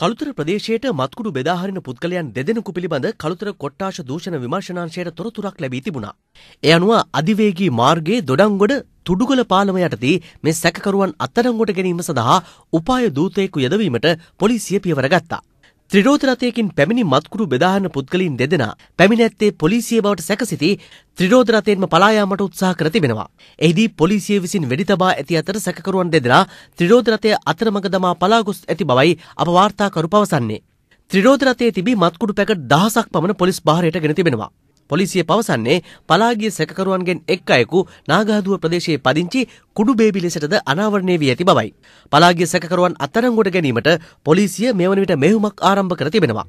කළුතර ප්‍රදේශයට මත්කුඩු බෙදාහරින පුද්ගලයන් දෙදෙනෙකු පිළිබඳ කළුතර කොට්ටාශ දූෂණ විමර්ශනාංශයට තොරතුරක් ලැබී තිබුණා. ඒ අනුව අධිවේගී මාර්ගයේ දොඩංගොඩ තුඩුගල පාලම යටතේ මේ සැකකරුවන් අත්අඩංගුවට ගැනීම සඳහා උපාය දූතයෙකු යදවීමට පොලිසිය පියවර ගත්තා. ත්‍රිරෝධ රථයකින් පැමිණි මත්කුරු බෙදාහන පුද්ගලයින් දෙදෙනා පැමිණැත්තේ පොලිසිය බවට සැකසිතී ත්‍රිරෝධ රථයෙන්ම පලා යාමට උත්සාහ කර තිබෙනවා. එෙහිදී පොලිසිය විසින් වෙඩි තබා ඇති අතර සැකකරුවන් දෙදෙනා ත්‍රිරෝධ රථය අතරමඟ දමා පලා ගොස් ඇති බවයි අප වාර්තාකරු පවසන්නේ. ත්‍රිරෝධ රථයේ තිබී මත්කුඩු පැකට් දහසක් පමණ පොලිස් භාරයට ගෙන තිබෙනවා. පොලිසිය පවසන්නේ පලාගිය සැකකරුවන්ගෙන් එක් අයෙකු නාගහදුව ප්‍රදේශයේ පදිංචි කුඩු බේබි ලෙසටද අනාවරණය වී ඇති බවයි. පලාගිය සැකකරුවන් අත්අඩංගුවට ගැනීමට පොලිසිය මෙවන විට මෙහෙයුමක් ආරම්භ කර තිබෙනවා.